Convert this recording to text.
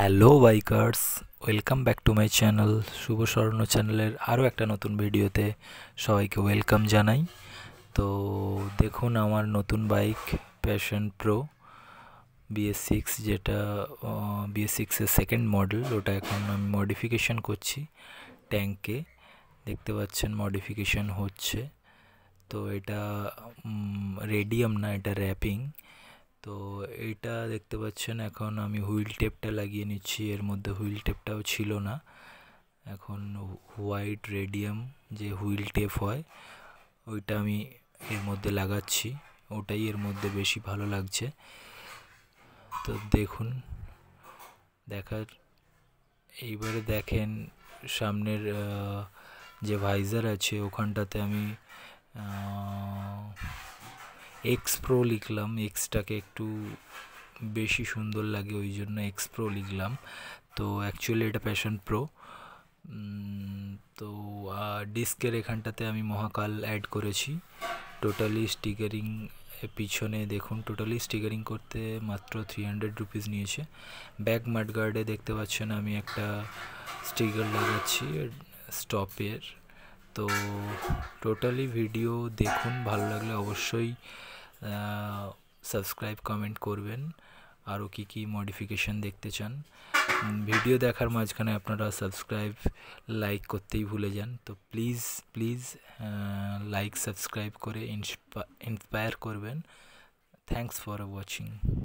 hello bikers welcome back to my channel Shubho Swarna চ্যানেলের আরও একটা নতুন ভিডিওতে সবাইকে ওয়েলকাম জানাই তো দেখুন আমার নতুন bike passion pro BS six যেটা বিএস সিক্সের সেকেন্ড মডেল ওটা এখন আমি মডিফিকেশন করছি ট্যাঙ্কে দেখতে পাচ্ছেন মডিফিকেশন হচ্ছে তো এটা রেডিয়াম না এটা র্যাপিং তো এইটা দেখতে পাচ্ছেন এখন আমি হুইল টেপটা লাগিয়ে নিচ্ছি এর মধ্যে হুইল টেপটাও ছিল না এখন হোয়াইট রেডিয়াম যে হুইল টেপ হয় ওইটা আমি এর মধ্যে লাগাচ্ছি ওটাই এর মধ্যে বেশি ভালো লাগছে তো দেখুন দেখার এইবারে দেখেন সামনের যে ভাইজার আছে ওখানটাতে আমি এক্স প্রো লিখলাম এক্সটাকে একটু বেশি সুন্দর লাগে ওই জন্য এক্স প্রো লিখলাম তো অ্যাকচুয়ালি এটা প্যাশন প্রো তো ডিস্কের এখানটাতে আমি মহাকাল অ্যাড করেছি টোটালি স্টিকারিং পিছনে দেখুন টোটালি স্টিকারিং করতে মাত্র থ্রি হান্ড্রেড রুপিস নিয়েছে ব্যাক মাডগার্ডে দেখতে পাচ্ছেন আমি একটা স্টিকার লাগাচ্ছি স্টপের তো টোটালি ভিডিও দেখুন ভালো লাগলে অবশ্যই সাবস্ক্রাইব কমেন্ট করবেন আরও কী কী মডিফিকেশান দেখতে চান ভিডিও দেখার মাঝখানে আপনারা সাবস্ক্রাইব লাইক করতেই ভুলে যান তো প্লিজ প্লিজ লাইক সাবস্ক্রাইব করে ইন্সপায়ার করবেন থ্যাংকস ফর ওয়াচিং